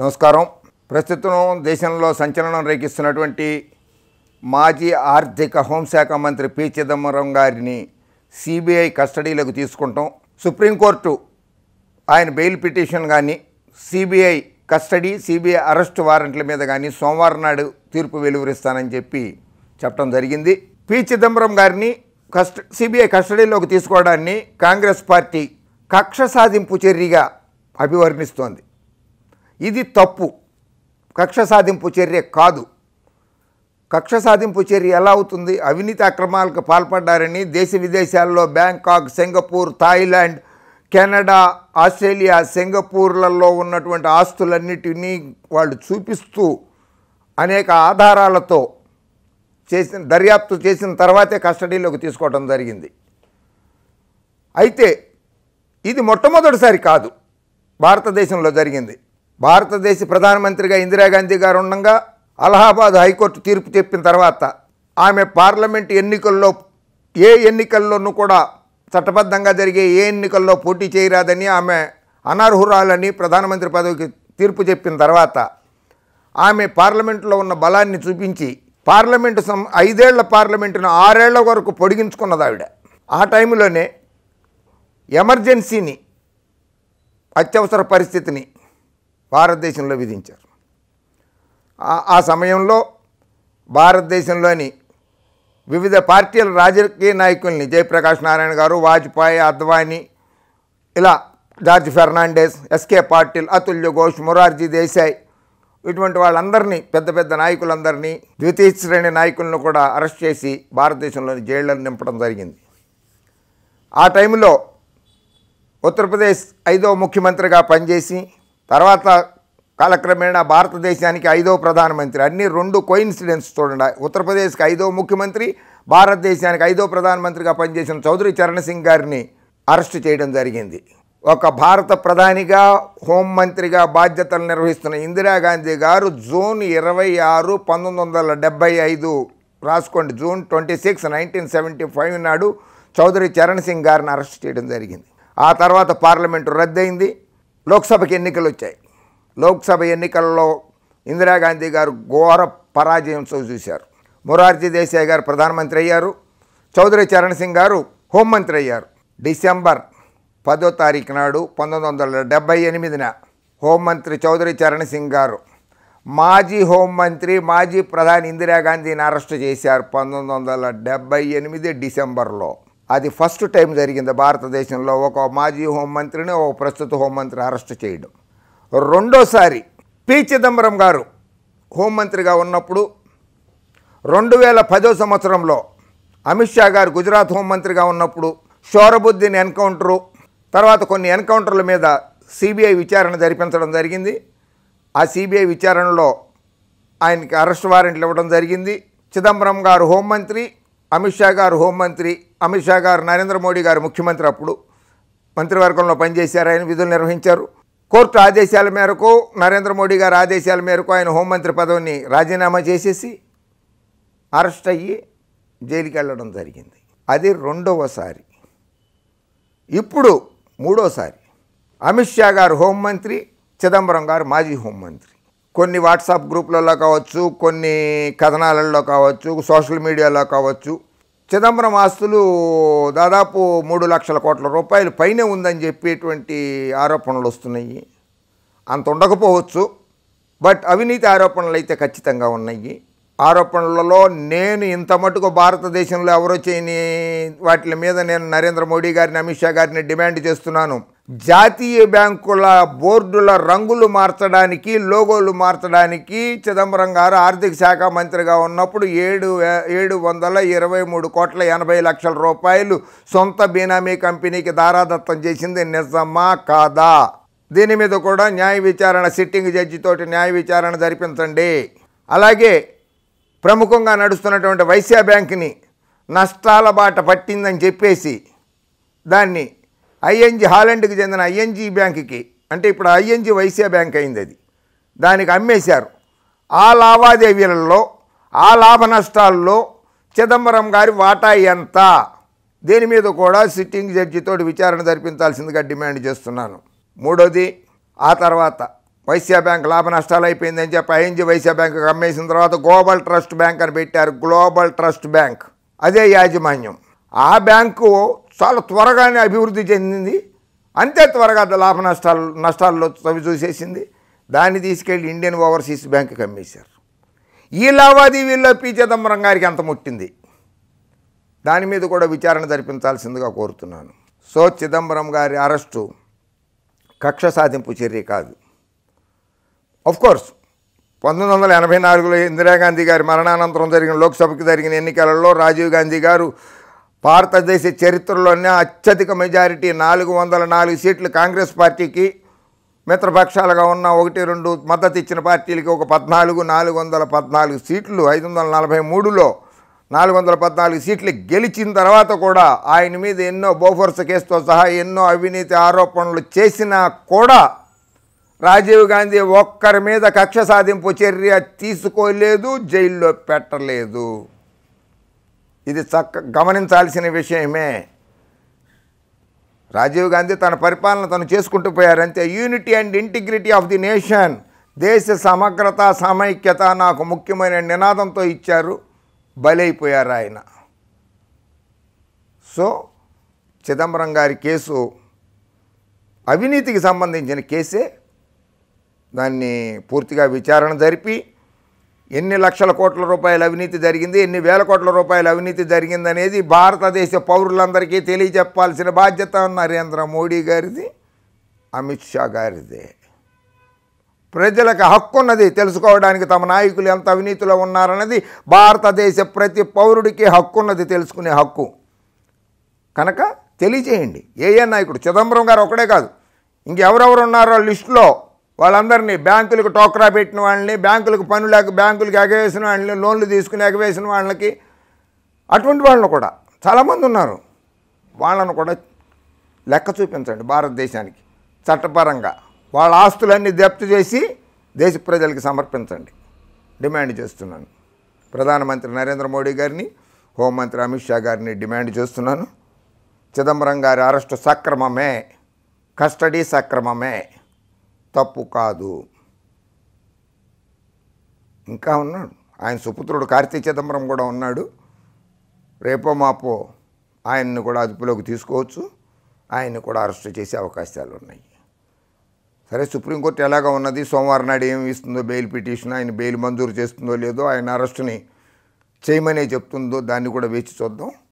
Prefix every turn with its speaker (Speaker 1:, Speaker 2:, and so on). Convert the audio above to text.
Speaker 1: నమస్కారం ప్రస్తుతం దేశంలో సంచలనం రేకిస్తున్నటువంటి మాజీ ఆర్థిక హోంశాఖ మంత్రి పి చిదంబరం గారిని సిబిఐ కస్టడీలోకి తీసుకుంటాం సుప్రీంకోర్టు ఆయన బెయిల్ పిటిషన్ కానీ సిబిఐ కస్టడీ సిబిఐ అరెస్ట్ వారెంట్ల మీద కానీ సోమవారం నాడు తీర్పు వెలువరిస్తానని చెప్పి చెప్పడం జరిగింది పి చిదంబరం గారిని కస్ట సిబిఐ కస్టడీలోకి తీసుకోవడాన్ని కాంగ్రెస్ పార్టీ కక్ష సాధింపు చర్యగా అభివర్ణిస్తోంది ఇది తప్పు కక్ష సాధింపు చర్య కాదు కక్ష సాధింపు చర్య ఎలా అవుతుంది అవినీతి అక్రమాలకు పాల్పడ్డారని దేశ విదేశాల్లో Bangkok Singapore Thailand Canada Australia సింగపూర్లలో ఉన్నటువంటి ఆస్తులన్నిటినీ వాళ్ళు చూపిస్తూ అనేక ఆధారాలతో చేసిన దర్యాప్తు చేసిన తర్వాతే కస్టడీలోకి తీసుకోవడం జరిగింది అయితే ఇది మొట్టమొదటిసారి కాదు భారతదేశంలో జరిగింది భారతదేశ ప్రధానమంత్రిగా ఇందిరాగాంధీ గారు ఉండగా అలహాబాద్ హైకోర్టు తీర్పు చెప్పిన తర్వాత ఆమె పార్లమెంటు ఎన్నికల్లో ఏ ఎన్నికల్లోనూ కూడా చట్టబద్ధంగా జరిగే ఏ ఎన్నికల్లో పోటీ చేయరాదని ఆమె అనర్హురాలని ప్రధానమంత్రి పదవికి తీర్పు చెప్పిన తర్వాత ఆమె పార్లమెంటులో ఉన్న బలాన్ని చూపించి పార్లమెంటు సం ఐదేళ్ల పార్లమెంటును ఆరేళ్ల వరకు పొడిగించుకున్నది ఆవిడ ఆ టైంలోనే ఎమర్జెన్సీని అత్యవసర పరిస్థితిని భారతదేశంలో విధించారు ఆ సమయంలో భారతదేశంలోని వివిధ పార్టీల రాజకీయ నాయకుల్ని జయప్రకాష్ నారాయణ గారు వాజ్పేయి అద్వానీ ఇలా జార్జ్ ఫెర్నాండెస్ ఎస్కే పాటిల్ అతుల్య ఘోష్ మొరార్జీ దేశాయ్ ఇటువంటి వాళ్ళందరినీ పెద్ద పెద్ద నాయకులందరినీ ద్వితీయ శ్రేణి నాయకులను కూడా అరెస్ట్ చేసి భారతదేశంలోని జైళ్లను నింపడం జరిగింది ఆ టైంలో ఉత్తరప్రదేశ్ ఐదో ముఖ్యమంత్రిగా పనిచేసి తర్వాత కాలక్రమేణా భారతదేశానికి ఐదో ప్రధానమంత్రి అన్ని రెండు కోయిన్సిడెన్స్ చూడండి ఉత్తరప్రదేశ్కి ఐదో ముఖ్యమంత్రి భారతదేశానికి ఐదో ప్రధానమంత్రిగా పనిచేసిన చౌదరి చరణ్ సింగ్ గారిని అరెస్ట్ చేయడం జరిగింది ఒక భారత ప్రధానిగా హోంమంత్రిగా బాధ్యతలు నిర్వహిస్తున్న ఇందిరాగాంధీ గారు జూన్ ఇరవై ఆరు పంతొమ్మిది వందల ఐదు రాసుకోండి June twenty six nineteen seventy five నాడు చౌదరి చరణ్ సింగ్ గారిని అరెస్ట్ చేయడం జరిగింది ఆ తర్వాత పార్లమెంటు రద్దయింది లోక్సభకి ఎన్నికలు వచ్చాయి లోక్సభ ఎన్నికల్లో ఇందిరాగాంధీ గారు ఘోర పరాజయం చూశారు మొరార్జీ దేశాయ్ గారు ప్రధానమంత్రి అయ్యారు చౌదరి చరణ్ సింగ్ గారు హోంమంత్రి అయ్యారు డిసెంబర్ పదో తారీఖు నాడు పంతొమ్మిది వందల ఎనిమిదిన హోంమంత్రి చౌదరి చరణ్ సింగ్ గారు మాజీ హోంమంత్రి మాజీ ప్రధాని ఇందిరాగాంధీని అరెస్టు చేశారు పంతొమ్మిది వందల డెబ్బై ఎనిమిది డిసెంబర్లో అది ఫస్ట్ టైం జరిగింది భారతదేశంలో ఒక మాజీ హోంమంత్రిని ఒక ప్రస్తుత హోంమంత్రిని అరెస్ట్ చేయడం రెండోసారి పి చిదంబరం గారు హోంమంత్రిగా ఉన్నప్పుడు రెండు వేల పదో సంవత్సరంలో అమిత్ షా గారు గుజరాత్ హోంమంత్రిగా ఉన్నప్పుడు షోరబుద్దీన్ ఎన్కౌంటరు తర్వాత కొన్ని ఎన్కౌంటర్ల మీద సిబిఐ విచారణ జరిపించడం జరిగింది ఆ సిబిఐ విచారణలో ఆయనకి అరెస్ట్ వారెంట్లు ఇవ్వడం జరిగింది చిదంబరం గారు హోంమంత్రి అమిత్ షా గారు హోంమంత్రి అమిత్ షా గారు నరేంద్ర మోడీ గారు ముఖ్యమంత్రి అప్పుడు మంత్రివర్గంలో పనిచేశారు ఆయన విధులు నిర్వహించారు కోర్టు ఆదేశాల మేరకు నరేంద్ర మోడీ గారు ఆదేశాల మేరకు ఆయన హోంమంత్రి పదవిని రాజీనామా చేసేసి అరెస్ట్ అయ్యి జైలుకి వెళ్ళడం జరిగింది అది రెండవసారి ఇప్పుడు మూడోసారి అమిత్ షా గారు హోంమంత్రి చిదంబరం గారు మాజీ హోంమంత్రి కొన్ని వాట్సాప్ గ్రూప్లలో కావచ్చు కొన్ని కథనాలలో కావచ్చు సోషల్ మీడియాలో కావచ్చు చిదంబరం ఆస్తులు దాదాపు మూడు లక్షల కోట్ల రూపాయలు పైన ఉందని చెప్పేటువంటి ఆరోపణలు వస్తున్నాయి అంత ఉండకపోవచ్చు బట్ అవినీతి ఆరోపణలు అయితే ఖచ్చితంగా ఉన్నాయి ఆరోపణలలో నేను ఇంత మటుకు భారతదేశంలో ఎవరో చేయని వాటి మీద నేను నరేంద్ర మోడీ గారిని అమిత్ షా గారిని డిమాండ్ చేస్తున్నాను జాతీయ బ్యాంకుల బోర్డుల రంగులు మార్చడానికి లోగోలు మార్చడానికి చిదంబరం గారు ఆర్థిక శాఖ మంత్రిగా ఉన్నప్పుడు ఏడు ఏడు వందల ఇరవై మూడు కోట్ల ఎనభై లక్షల రూపాయలు సొంత బీనామీ కంపెనీకి దారాదత్తం చేసింది నిజమా కాదా దీని మీద కూడా న్యాయ విచారణ సిట్టింగ్ జడ్జితోటి న్యాయ విచారణ జరిపించండి అలాగే ప్రముఖంగా నడుస్తున్నటువంటి వైశ్య బ్యాంక్ని నష్టాల బాట పట్టిందని చెప్పేసి దాన్ని ఐఎన్జి హాలండ్కి చెందిన ఐఎన్జి బ్యాంక్కి అంటే ఇప్పుడు ఐఎన్జి వైశ్య బ్యాంక్ అయింది అది దానికి అమ్మేశారు ఆ లావాదేవీలలో ఆ లాభ నష్టాల్లో చిదంబరం గారి వాటా ఎంత దీని మీద కూడా సిట్టింగ్ జడ్జితో విచారణ జరిపించాల్సిందిగా డిమాండ్ చేస్తున్నాను మూడోది ఆ తర్వాత వైశ్య బ్యాంక్ లాభ నష్టాలు అయిపోయిందని చెప్పి ఐఎన్జి వైసీఆ బ్యాంక్ అమ్మేసిన తర్వాత గ్లోబల్ ట్రస్ట్ బ్యాంక్ అని పెట్టారు గ్లోబల్ ట్రస్ట్ బ్యాంక్ అదే యాజమాన్యం ఆ బ్యాంకు చాలా త్వరగానే అభివృద్ధి చెందింది అంతే త్వరగా లాభ నష్టాలు నష్టాల్లో తవి చూసేసింది దాన్ని తీసుకెళ్ళి ఇండియన్ ఓవర్సీస్ బ్యాంక్కి కమ్మేశారు ఈ లావాదేవీల్లో పి చిదంబరం గారికి ఎంత ముట్టింది దాని మీద కూడా విచారణ జరిపించాల్సిందిగా కోరుతున్నాను సో చిదంబరం గారి అరెస్టు కక్ష సాధింపు చర్య కాదు కోర్స్ పంతొమ్మిది వందల ఎనభై నాలుగులో ఇందిరాగాంధీ గారి మరణానంతరం జరిగిన లోక్సభకి జరిగిన ఎన్నికలలో రాజీవ్ గాంధీ గారు భారతదేశ చరిత్రలోనే అత్యధిక మెజారిటీ నాలుగు వందల నాలుగు సీట్లు కాంగ్రెస్ పార్టీకి మిత్రపక్షాలుగా ఉన్న ఒకటి రెండు మద్దతు ఇచ్చిన పార్టీలకి ఒక పద్నాలుగు నాలుగు వందల పద్నాలుగు సీట్లు ఐదు వందల నలభై మూడులో నాలుగు వందల పద్నాలుగు సీట్లు గెలిచిన తర్వాత కూడా ఆయన మీద ఎన్నో బోఫోర్స్ కేసుతో సహా ఎన్నో అవినీతి ఆరోపణలు చేసినా కూడా రాజీవ్ గాంధీ ఒక్కరి మీద కక్ష సాధింపు చర్య తీసుకోలేదు జైల్లో పెట్టలేదు ఇది చక్క గమనించాల్సిన విషయమే రాజీవ్ గాంధీ తన పరిపాలన తను చేసుకుంటూ పోయారంతే unity and integrity of the nation దేశ సమగ్రత సమైక్యత నాకు ముఖ్యమైన నినాదంతో ఇచ్చారు బలైపోయారు ఆయన సో చిదంబరం గారి కేసు అవినీతికి సంబంధించిన కేసే దాన్ని పూర్తిగా విచారణ జరిపి ఎన్ని లక్షల కోట్ల రూపాయల అవినీతి జరిగింది ఎన్ని వేల కోట్ల రూపాయల అవినీతి జరిగిందనేది భారతదేశ పౌరులందరికీ తెలియజెప్పాల్సిన బాధ్యత నరేంద్ర మోడీ గారిది అమిత్ షా గారిదే ప్రజలకు హక్కు ఉన్నది తెలుసుకోవడానికి తమ నాయకులు ఎంత అవినీతిలో ఉన్నారన్నది భారతదేశ ప్రతి పౌరుడికి హక్కు ఉన్నది తెలుసుకునే హక్కు కనుక తెలియజేయండి ఏ నాయకుడు చిదంబరం గారు ఒకడే కాదు ఇంకెవరెవరు ఉన్నారో లిస్టులో వాళ్ళందరినీ బ్యాంకులకు టోక్రా పెట్టిన వాళ్ళని బ్యాంకులకు పనులేక బ్యాంకులకు ఎగవేసిన వాళ్ళని లోన్లు తీసుకుని ఎగవేసిన వాళ్ళకి అటువంటి వాళ్ళను కూడా చాలామంది ఉన్నారు వాళ్ళను కూడా లెక్క చూపించండి భారతదేశానికి చట్టపరంగా వాళ్ళ ఆస్తులన్నీ జప్తు చేసి దేశ ప్రజలకు సమర్పించండి డిమాండ్ చేస్తున్నాను ప్రధానమంత్రి నరేంద్ర మోడీ గారిని హోంమంత్రి అమిత్ షా గారిని డిమాండ్ చేస్తున్నాను చిదంబరం గారి అరెస్టు సక్రమమే కస్టడీ సక్రమమే తప్పు కాదు ఇంకా ఉన్నాడు ఆయన సుపుత్రుడు కార్తీ చిదంబరం కూడా ఉన్నాడు రేపో మాపో ఆయన్ని కూడా అదుపులోకి తీసుకోవచ్చు ఆయన్ని కూడా అరెస్ట్ చేసే అవకాశాలు ఉన్నాయి సరే సుప్రీంకోర్టు ఎలాగా ఉన్నది సోమవారం నాడు ఏమి ఇస్తుందో బెయిల్ పిటిషన్ ఆయన బెయిల్ మంజూరు చేస్తుందో లేదో ఆయన అరెస్టుని చేయమనే చెప్తుందో దాన్ని కూడా వేచి చూద్దాం